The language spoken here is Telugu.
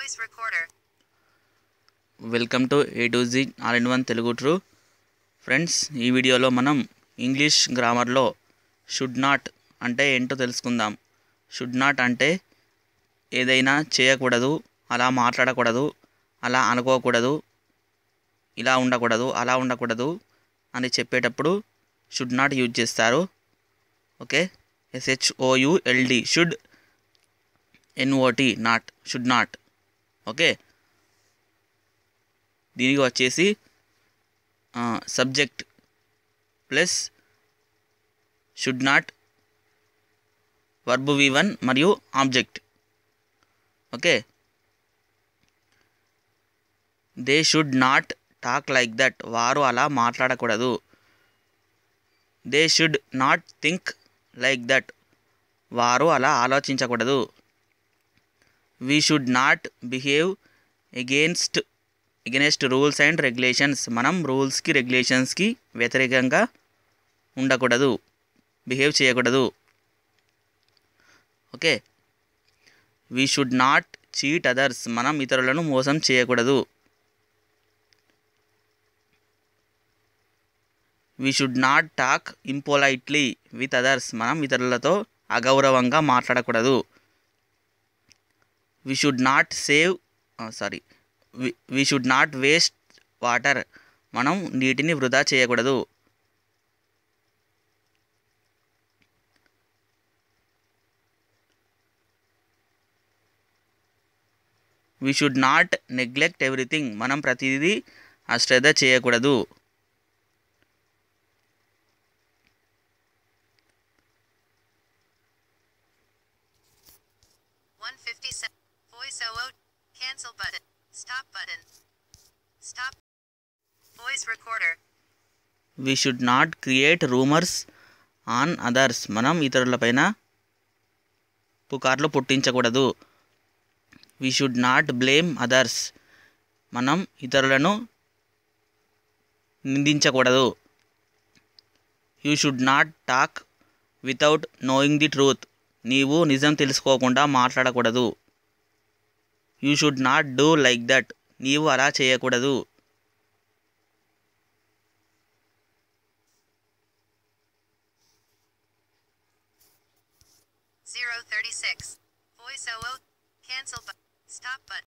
Voice recorder welcome to A to Z all in one Telugu true friends ఈ వీడియోలో మనం ఇంగ్లీష్ గ్రామర్లో షుడ్ నాట్ అంటే ఏంటో తెలుసుకుందాం షుడ్ నాట్ అంటే ఏదైనా చేయకూడదు అలా మాట్లాడకూడదు అలా అనుకోకూడదు ఇలా ఉండకూడదు అలా ఉండకూడదు అని చెప్పేటప్పుడు షుడ్ నాట్ యూజ్ చేస్తారు okay S H O U L D should N O T not should not okay దీనికి వచ్చేసి subject plus should not verb V one మరియు object okay they should not talk like that వారు అలా మాట్లాడకూడదు they should not think like that వారు అలా ఆలోచించకూడదు we should not behave against against rules and regulations మనం రూల్స్కి రెగ్యులేషన్స్కి వ్యతిరేకంగా ఉండకూడదు బిహేవ్ చేయకూడదు okay we should not cheat others మనం ఇతరులను మోసం చేయకూడదు we should not talk impolitely with others మనం ఇతరులతో అగౌరవంగా మాట్లాడకూడదు we should not save sorry we should not waste water మనం నీటిని వృధా చేయకూడదు we should not neglect everything మనం ప్రతిదీ అశ్రద్ధ చేయకూడదు voice recorder we should not create rumours on others మనం ఇతరులపైన పుకార్లు పుట్టించకూడదు we should not blame others మనం ఇతరులను నిందించకూడదు you should not talk without knowing the truth నీవు నిజం తెలుసుకోకుండా మాట్లాడకూడదు you should not do like that నీవు అలా చేయకూడదు 036. Voice 00. Cancel button. Stop button.